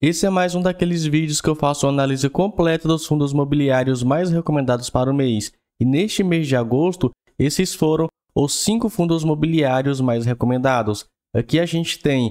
Esse é mais um daqueles vídeos que eu faço uma análise completa dos fundos imobiliários mais recomendados para o mês. E neste mês de agosto, esses foram os cinco fundos imobiliários mais recomendados. Aqui a gente tem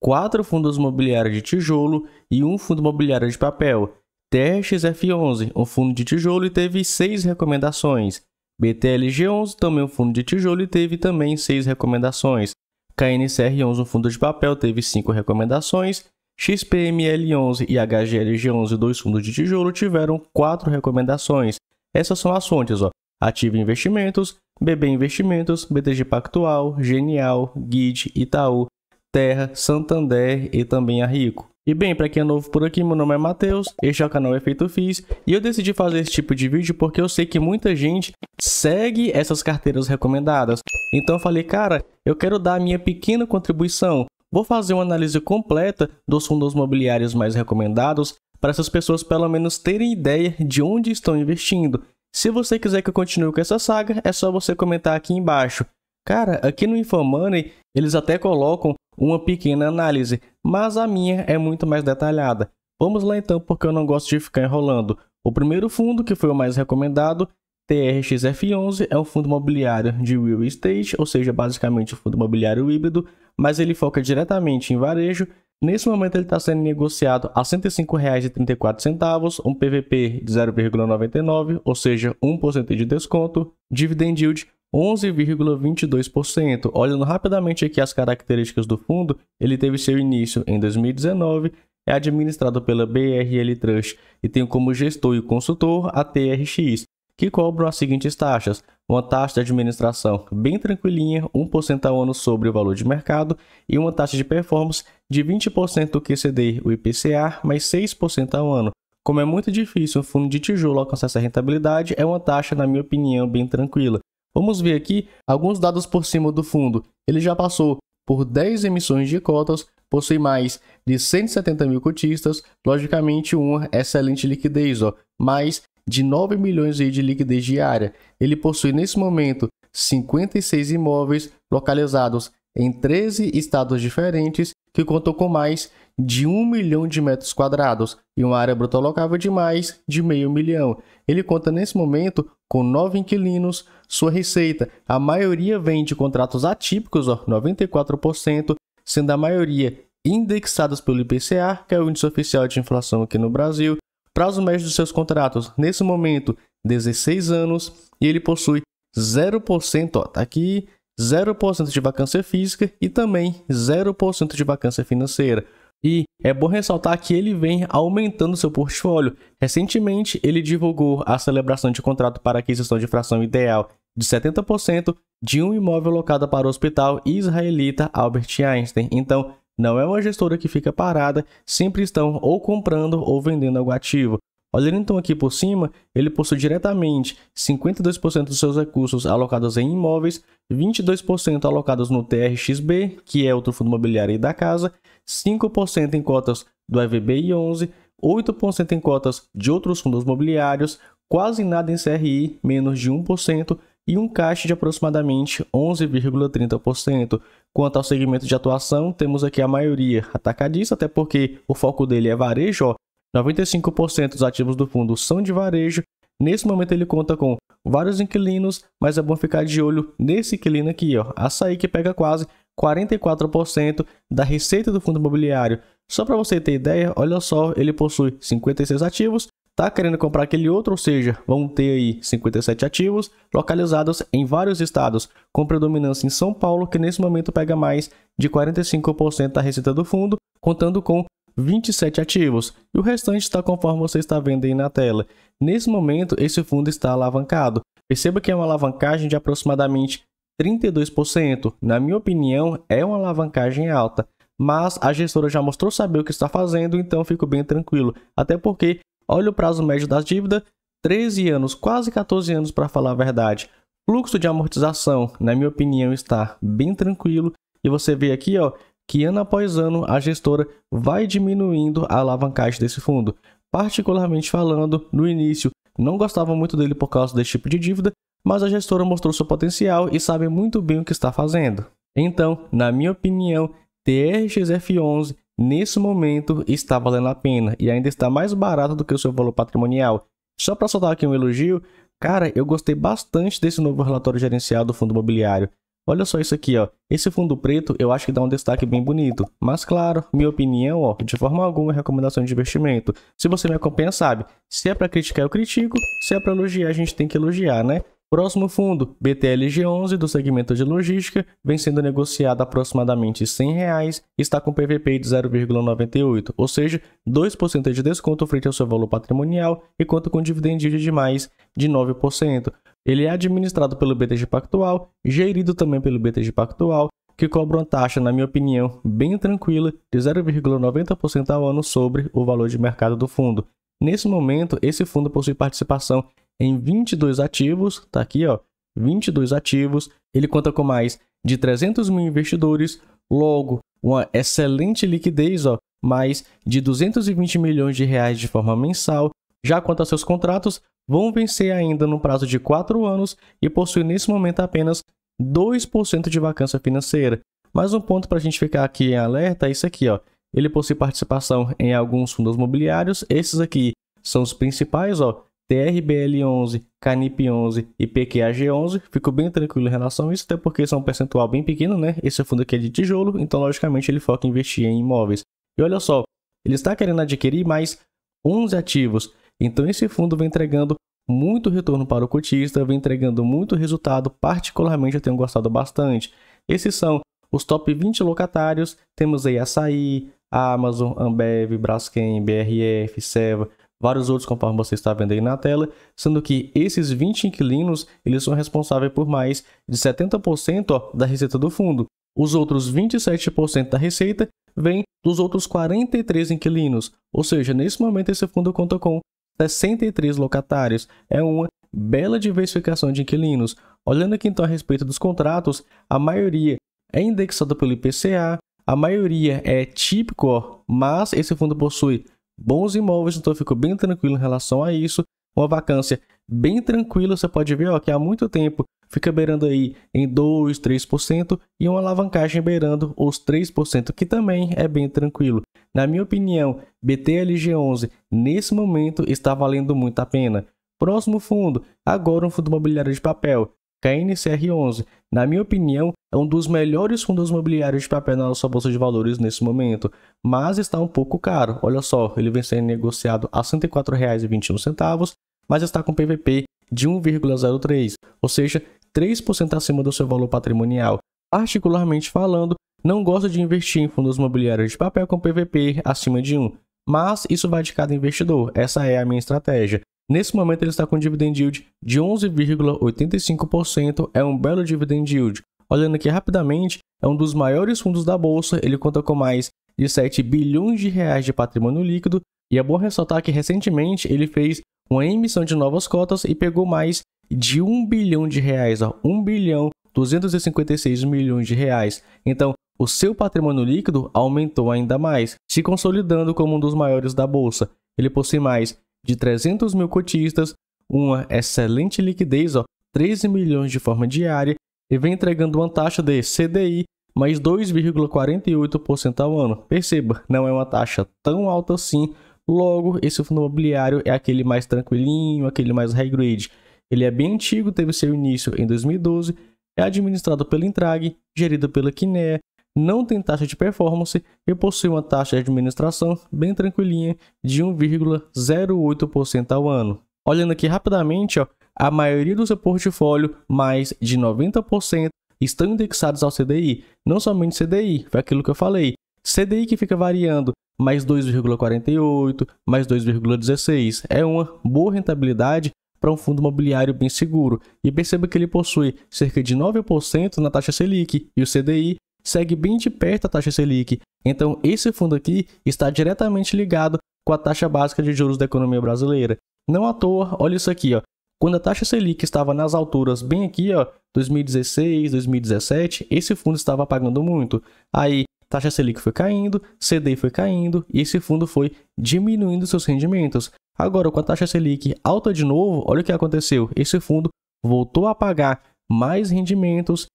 quatro fundos imobiliários de tijolo e um fundo imobiliário de papel. TRXF11, um fundo de tijolo e teve seis recomendações. BTLG11, também um fundo de tijolo e teve também seis recomendações. KNCR11, um fundo de papel, teve cinco recomendações XPML11 e HGLG11, dois fundos de tijolo, tiveram quatro recomendações. Essas são as fontes, ó. Ativa Investimentos, BB Investimentos, BTG Pactual, Genial, Guide, Itaú, Terra, Santander e também a Rico. E bem, para quem é novo por aqui, meu nome é Matheus, este é o canal Efeito Fiz, e eu decidi fazer esse tipo de vídeo porque eu sei que muita gente segue essas carteiras recomendadas. Então eu falei, cara, eu quero dar a minha pequena contribuição, vou fazer uma análise completa dos fundos imobiliários mais recomendados para essas pessoas pelo menos terem ideia de onde estão investindo. Se você quiser que eu continue com essa saga, é só você comentar aqui embaixo. Cara, aqui no InfoMoney eles até colocam uma pequena análise, mas a minha é muito mais detalhada. Vamos lá então, porque eu não gosto de ficar enrolando. O primeiro fundo, que foi o mais recomendado, TRXF11 é um fundo imobiliário de real estate, ou seja, basicamente um fundo imobiliário híbrido, mas ele foca diretamente em varejo. Nesse momento ele está sendo negociado a R$ 105,34, um PVP de 0,99, ou seja, 1% de desconto, dividend yield 11,22%. Olhando rapidamente aqui as características do fundo, ele teve seu início em 2019, é administrado pela BRL Trust e tem como gestor e consultor a TRX que cobram as seguintes taxas: uma taxa de administração bem tranquilinha, 1% ao ano sobre o valor de mercado, e uma taxa de performance de 20% do QCD, o IPCA, mais 6% ao ano. Como é muito difícil um fundo de tijolo alcançar essa rentabilidade, é uma taxa, na minha opinião, bem tranquila. Vamos ver aqui alguns dados por cima do fundo. Ele já passou por 10 emissões de cotas, possui mais de 170 mil cotistas, logicamente uma excelente liquidez, ó, mais de 9 milhões de liquidez diária. Ele possui nesse momento 56 imóveis localizados em 13 estados diferentes que contam com mais de 1 milhão de metros quadrados e uma área bruta locável de mais de meio milhão. Ele conta nesse momento com 9 inquilinos, sua receita, a maioria vem de contratos atípicos, ó, 94%, sendo a maioria indexados pelo IPCA, que é o índice oficial de inflação aqui no Brasil, Prazo médio dos seus contratos, nesse momento, 16 anos, e ele possui 0%, ó, tá aqui, 0% de vacância física e também 0% de vacância financeira. E é bom ressaltar que ele vem aumentando seu portfólio. Recentemente, ele divulgou a celebração de contrato para aquisição de fração ideal de 70% de um imóvel locado para o hospital israelita Albert Einstein. Então, não é uma gestora que fica parada, sempre estão ou comprando ou vendendo algo ativo. Olhando então aqui por cima, ele possui diretamente 52% dos seus recursos alocados em imóveis, 22% alocados no TRXB, que é outro fundo imobiliário da casa, 5% em cotas do IVBI11, 8% em cotas de outros fundos imobiliários, quase nada em CRI, menos de 1%, e um caixa de aproximadamente 11,30%. Quanto ao segmento de atuação, temos aqui a maioria atacadista, até porque o foco dele é varejo. Ó. 95% dos ativos do fundo são de varejo. Nesse momento ele conta com vários inquilinos, mas é bom ficar de olho nesse inquilino aqui, ó, açaí que pega quase 44% da receita do fundo imobiliário. Só para você ter ideia, olha só, ele possui 56 ativos está querendo comprar aquele outro, ou seja, vão ter aí 57 ativos localizados em vários estados, com predominância em São Paulo, que nesse momento pega mais de 45% da receita do fundo, contando com 27 ativos, e o restante está conforme você está vendo aí na tela. Nesse momento, esse fundo está alavancado. Perceba que é uma alavancagem de aproximadamente 32%. Na minha opinião, é uma alavancagem alta mas a gestora já mostrou saber o que está fazendo, então fico bem tranquilo. Até porque Olha o prazo médio da dívida, 13 anos, quase 14 anos para falar a verdade. Fluxo de amortização, na minha opinião, está bem tranquilo. E você vê aqui, ó, que ano após ano a gestora vai diminuindo a alavancagem desse fundo. Particularmente falando, no início não gostava muito dele por causa desse tipo de dívida, mas a gestora mostrou seu potencial e sabe muito bem o que está fazendo. Então, na minha opinião, TRXF11 nesse momento está valendo a pena e ainda está mais barato do que o seu valor patrimonial. Só para soltar aqui um elogio, cara, eu gostei bastante desse novo relatório gerencial do fundo imobiliário. Olha só isso aqui, ó. Esse fundo preto eu acho que dá um destaque bem bonito. Mas claro, minha opinião, ó, de forma alguma é recomendação de investimento. Se você me acompanha, sabe, se é para criticar eu critico, se é para elogiar a gente tem que elogiar, né? Próximo fundo, BTLG11 do segmento de logística, vem sendo negociado aproximadamente R$100 100 reais, está com PVP de 0,98, ou seja, 2% de desconto frente ao seu valor patrimonial e conta com dividendos de mais de 9%. Ele é administrado pelo BTG Pactual, gerido também pelo BTG Pactual, que cobra uma taxa, na minha opinião, bem tranquila de 0,90% ao ano sobre o valor de mercado do fundo. Nesse momento, esse fundo possui participação em 22 ativos, tá aqui, ó, 22 ativos. Ele conta com mais de 300 mil investidores, logo uma excelente liquidez, ó, mais de 220 milhões de reais de forma mensal. Já quanto a seus contratos, vão vencer ainda no prazo de 4 anos e possui nesse momento apenas 2% de vacância financeira. Mais um ponto para a gente ficar aqui em alerta é isso aqui, ó. Ele possui participação em alguns fundos mobiliários, esses aqui são os principais, ó. TRBL11, CANIP11 e PQAG11. Fico bem tranquilo em relação a isso, até porque são é um percentual bem pequeno, né? Esse fundo aqui é de tijolo, então logicamente ele foca em investir em imóveis. E olha só, ele está querendo adquirir mais 11 ativos. Então esse fundo vem entregando muito retorno para o cotista, vem entregando muito resultado, particularmente eu tenho gostado bastante. Esses são os top 20 locatários, temos aí Açaí, Amazon, Ambev, Braskem, BRF, Seva, vários outros conforme você está vendo aí na tela, sendo que esses 20 inquilinos, eles são responsáveis por mais de 70% ó, da receita do fundo. Os outros 27% da receita vem dos outros 43 inquilinos, ou seja, nesse momento esse fundo conta com 63 locatários. É uma bela diversificação de inquilinos. Olhando aqui então a respeito dos contratos, a maioria é indexada pelo IPCA, a maioria é típico, ó, mas esse fundo possui bons imóveis, então eu fico bem tranquilo em relação a isso. Uma vacância bem tranquila, você pode ver ó, que há muito tempo fica beirando aí em 2, 3% e uma alavancagem beirando os 3%, que também é bem tranquilo. Na minha opinião, BTLG11 nesse momento está valendo muito a pena. Próximo fundo, agora um fundo imobiliário de papel. KNCR11. Na minha opinião, é um dos melhores fundos imobiliários de papel na nossa bolsa de valores nesse momento, mas está um pouco caro. Olha só, ele vem sendo negociado a R$ 104,21, mas está com PVP de 1,03, ou seja, 3% acima do seu valor patrimonial. Particularmente falando, não gosto de investir em fundos imobiliários de papel com PVP acima de 1, mas isso vai de cada investidor, essa é a minha estratégia. Nesse momento ele está com um dividend yield de 11,85%, é um belo dividend yield. Olhando aqui rapidamente, é um dos maiores fundos da bolsa, ele conta com mais de 7 bilhões de reais de patrimônio líquido, e é bom ressaltar que recentemente ele fez uma emissão de novas cotas e pegou mais de 1 bilhão de reais, ó, 1 bilhão 256 milhões de reais. Então, o seu patrimônio líquido aumentou ainda mais, se consolidando como um dos maiores da bolsa. Ele possui mais de 300 mil cotistas, uma excelente liquidez, ó, 13 milhões de forma diária, e vem entregando uma taxa de CDI mais 2,48% ao ano. Perceba, não é uma taxa tão alta assim, logo esse fundo imobiliário é aquele mais tranquilinho, aquele mais high grade. Ele é bem antigo, teve seu início em 2012, é administrado pela Intrag, gerido pela Kinea não tem taxa de performance e possui uma taxa de administração bem tranquilinha de 1,08% ao ano. Olhando aqui rapidamente, ó, a maioria do seu portfólio, mais de 90%, estão indexados ao CDI, não somente CDI, foi aquilo que eu falei. CDI que fica variando mais 2,48, mais 2,16. É uma boa rentabilidade para um fundo imobiliário bem seguro. E perceba que ele possui cerca de 9% na taxa Selic e o CDI segue bem de perto a taxa Selic. Então, esse fundo aqui está diretamente ligado com a taxa básica de juros da economia brasileira. Não à toa, olha isso aqui, ó. Quando a taxa Selic estava nas alturas, bem aqui, ó, 2016, 2017, esse fundo estava pagando muito. Aí, taxa Selic foi caindo, CD foi caindo e esse fundo foi diminuindo seus rendimentos. Agora, com a taxa Selic alta de novo, olha o que aconteceu. Esse fundo voltou a pagar mais rendimentos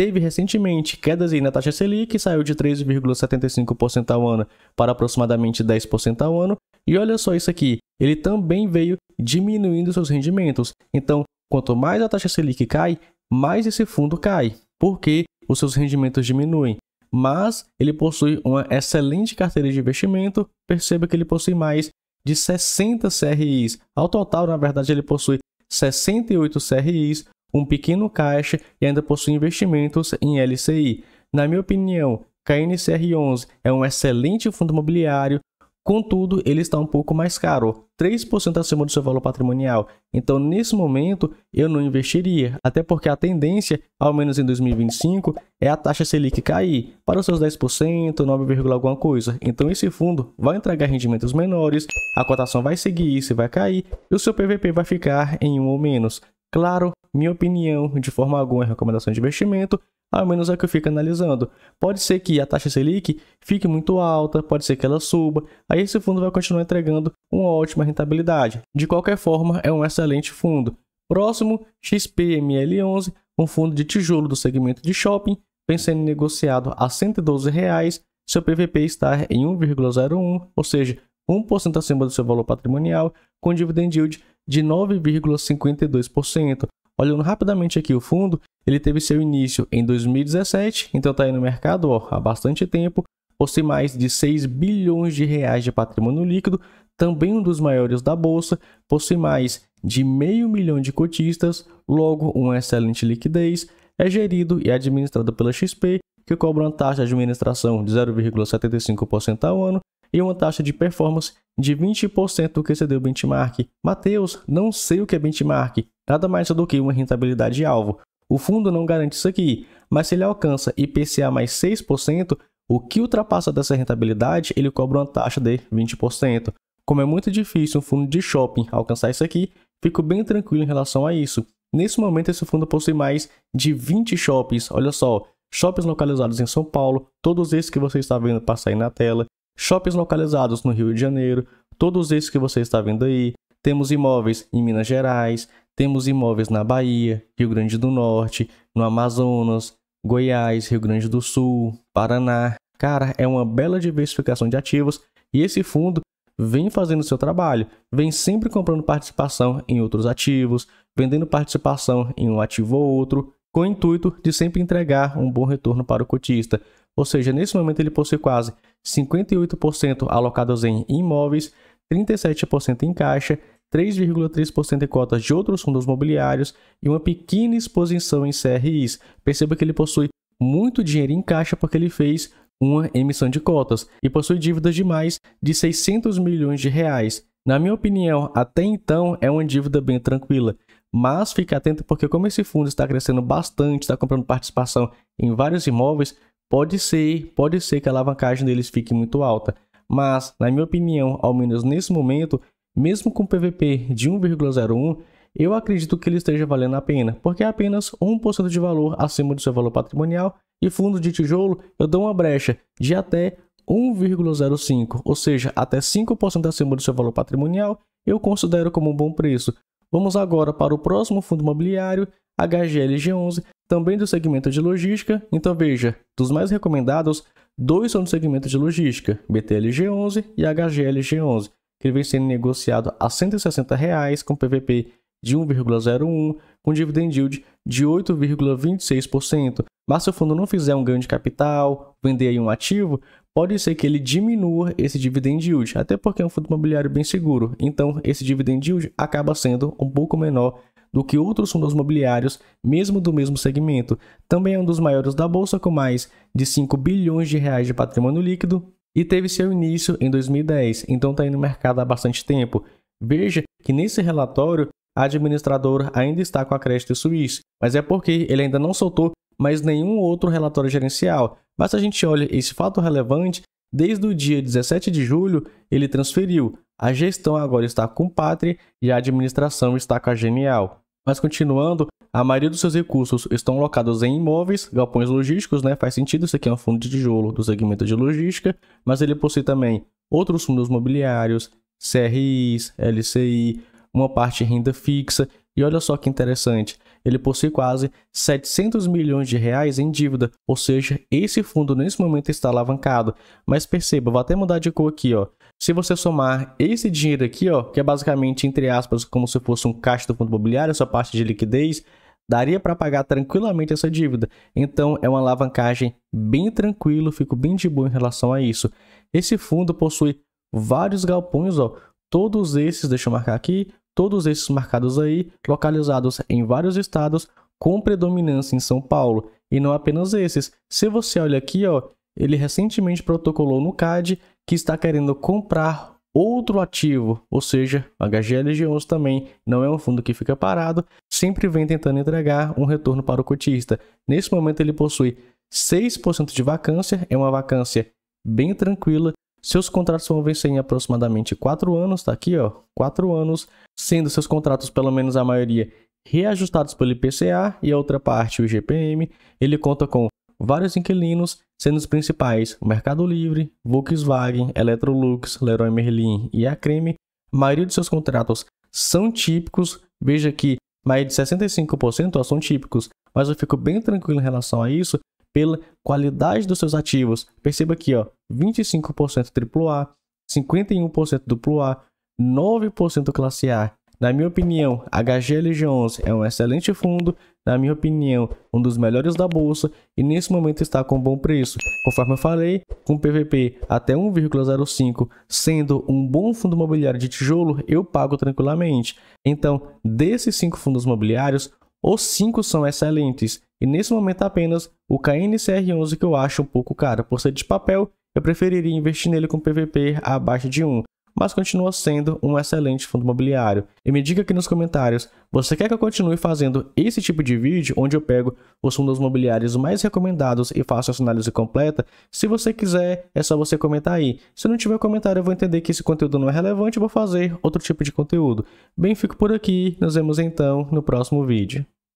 teve recentemente quedas na taxa Selic, saiu de 3,75% ao ano para aproximadamente 10% ao ano. E olha só isso aqui, ele também veio diminuindo seus rendimentos. Então, quanto mais a taxa Selic cai, mais esse fundo cai, porque os seus rendimentos diminuem. Mas ele possui uma excelente carteira de investimento, perceba que ele possui mais de 60 CRIs. Ao total, na verdade, ele possui 68 CRIs, um pequeno caixa e ainda possui investimentos em LCI. Na minha opinião, KNCR11 é um excelente fundo imobiliário, contudo, ele está um pouco mais caro, 3% acima do seu valor patrimonial. Então, nesse momento, eu não investiria, até porque a tendência, ao menos em 2025, é a taxa Selic cair para os seus 10%, 9, alguma coisa. Então, esse fundo vai entregar rendimentos menores, a cotação vai seguir, se vai cair, e o seu PVP vai ficar em 1 ou menos. Claro minha opinião, de forma alguma, é recomendação de investimento, ao menos é que eu fico analisando. Pode ser que a taxa Selic fique muito alta, pode ser que ela suba, aí esse fundo vai continuar entregando uma ótima rentabilidade. De qualquer forma, é um excelente fundo. Próximo, XPML11, um fundo de tijolo do segmento de shopping, vem sendo negociado a R$ 112, reais, seu PVP está em 1,01, ou seja, 1% acima do seu valor patrimonial, com dividend yield de 9,52%. Olhando rapidamente aqui o fundo, ele teve seu início em 2017, então está aí no mercado ó, há bastante tempo, possui mais de 6 bilhões de reais de patrimônio líquido, também um dos maiores da bolsa, possui mais de meio milhão de cotistas, logo uma excelente liquidez, é gerido e administrado pela XP, que cobra uma taxa de administração de 0,75% ao ano e uma taxa de performance de 20% do que cedeu o benchmark. Mateus, não sei o que é benchmark, nada mais do que uma rentabilidade alvo. O fundo não garante isso aqui, mas se ele alcança IPCA mais 6%, o que ultrapassa dessa rentabilidade, ele cobra uma taxa de 20%. Como é muito difícil um fundo de shopping alcançar isso aqui, fico bem tranquilo em relação a isso. Nesse momento, esse fundo possui mais de 20 shoppings, olha só, shoppings localizados em São Paulo, todos esses que você está vendo passar aí na tela, shoppings localizados no Rio de Janeiro, todos esses que você está vendo aí. Temos imóveis em Minas Gerais, temos imóveis na Bahia, Rio Grande do Norte, no Amazonas, Goiás, Rio Grande do Sul, Paraná. Cara, é uma bela diversificação de ativos e esse fundo vem fazendo seu trabalho, vem sempre comprando participação em outros ativos, vendendo participação em um ativo ou outro, com o intuito de sempre entregar um bom retorno para o cotista. Ou seja, nesse momento ele possui quase 58% alocados em imóveis, 37% em caixa, 3,3% em cotas de outros fundos mobiliários e uma pequena exposição em CRIs. Perceba que ele possui muito dinheiro em caixa porque ele fez uma emissão de cotas e possui dívidas de mais de 600 milhões de reais. Na minha opinião, até então é uma dívida bem tranquila, mas fique atento porque como esse fundo está crescendo bastante, está comprando participação em vários imóveis, Pode ser, pode ser que a alavancagem deles fique muito alta, mas, na minha opinião, ao menos nesse momento, mesmo com PVP de 1,01, eu acredito que ele esteja valendo a pena, porque é apenas 1% de valor acima do seu valor patrimonial e fundo de tijolo eu dou uma brecha de até 1,05, ou seja, até 5% acima do seu valor patrimonial, eu considero como um bom preço. Vamos agora para o próximo fundo imobiliário, HGLG11, também do segmento de logística. Então veja, dos mais recomendados, dois são do segmento de logística, BTLG11 e HGLG11, que vem sendo negociado a R$ 160 reais, com PVP de 1,01, com dividend yield de 8,26%. Mas se o fundo não fizer um ganho de capital, vender aí um ativo, pode ser que ele diminua esse dividend yield, até porque é um fundo imobiliário bem seguro. Então, esse dividend yield acaba sendo um pouco menor do que outros fundos imobiliários, mesmo do mesmo segmento. Também é um dos maiores da bolsa, com mais de 5 bilhões de reais de patrimônio líquido e teve seu início em 2010, então está aí no mercado há bastante tempo. Veja que nesse relatório a administradora ainda está com a Crédito Suisse, mas é porque ele ainda não soltou mais nenhum outro relatório gerencial. Mas se a gente olha esse fato relevante, desde o dia 17 de julho ele transferiu. A gestão agora está com o Pátria e a administração está com a Genial. Mas continuando, a maioria dos seus recursos estão locados em imóveis, galpões logísticos, né? Faz sentido, isso aqui é um fundo de tijolo do segmento de logística, mas ele possui também outros fundos mobiliários, CRIs, LCI, uma parte renda fixa. E olha só que interessante, ele possui quase 700 milhões de reais em dívida, ou seja, esse fundo nesse momento está alavancado. Mas perceba, vou até mudar de cor aqui, ó. Se você somar esse dinheiro aqui, ó, que é basicamente entre aspas como se fosse um caixa do fundo imobiliário, sua parte de liquidez, daria para pagar tranquilamente essa dívida. Então é uma alavancagem bem tranquilo, fico bem de boa em relação a isso. Esse fundo possui vários galpões, ó. Todos esses, deixa eu marcar aqui, todos esses marcados aí, localizados em vários estados, com predominância em São Paulo. E não apenas esses. Se você olha aqui, ó, ele recentemente protocolou no CAD que está querendo comprar outro ativo, ou seja, HGLG11 também não é um fundo que fica parado, sempre vem tentando entregar um retorno para o cotista. Nesse momento ele possui 6% de vacância, é uma vacância bem tranquila seus contratos vão vencer em aproximadamente 4 anos, tá aqui, ó, 4 anos, sendo seus contratos, pelo menos a maioria, reajustados pelo IPCA e a outra parte, o IGPM. Ele conta com vários inquilinos, sendo os principais o Mercado Livre, Volkswagen, Electrolux, Leroy Merlin e a Creme. A maioria de seus contratos são típicos, veja que mais de 65% são típicos, mas eu fico bem tranquilo em relação a isso pela qualidade dos seus ativos. Perceba aqui, ó, 25% AAA, 51% duplo A, 9% classe A. Na minha opinião, HGLG11 é um excelente fundo, na minha opinião, um dos melhores da bolsa e nesse momento está com bom preço. Conforme eu falei, com PVP até 1,05, sendo um bom fundo imobiliário de tijolo, eu pago tranquilamente. Então, desses cinco fundos imobiliários, os cinco são excelentes e nesse momento apenas o KNCR11 que eu acho um pouco caro por ser de papel eu preferiria investir nele com PVP abaixo de 1, mas continua sendo um excelente fundo imobiliário. E me diga aqui nos comentários, você quer que eu continue fazendo esse tipo de vídeo onde eu pego os fundos imobiliários mais recomendados e faço essa análise completa? Se você quiser, é só você comentar aí. Se não tiver comentário, eu vou entender que esse conteúdo não é relevante e vou fazer outro tipo de conteúdo. Bem, fico por aqui. Nos vemos então no próximo vídeo.